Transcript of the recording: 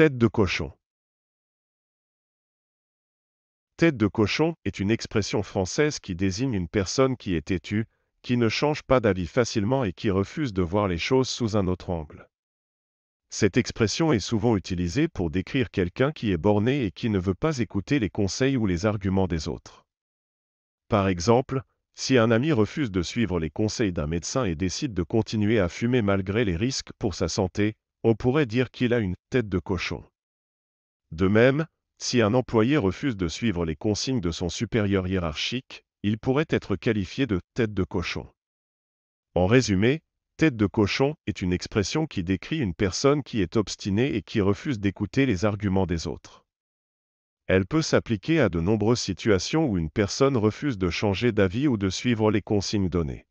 Tête de cochon. Tête de cochon est une expression française qui désigne une personne qui est têtue, qui ne change pas d'avis facilement et qui refuse de voir les choses sous un autre angle. Cette expression est souvent utilisée pour décrire quelqu'un qui est borné et qui ne veut pas écouter les conseils ou les arguments des autres. Par exemple, si un ami refuse de suivre les conseils d'un médecin et décide de continuer à fumer malgré les risques pour sa santé, on pourrait dire qu'il a une tête de cochon. De même, si un employé refuse de suivre les consignes de son supérieur hiérarchique, il pourrait être qualifié de tête de cochon. En résumé, tête de cochon est une expression qui décrit une personne qui est obstinée et qui refuse d'écouter les arguments des autres. Elle peut s'appliquer à de nombreuses situations où une personne refuse de changer d'avis ou de suivre les consignes données.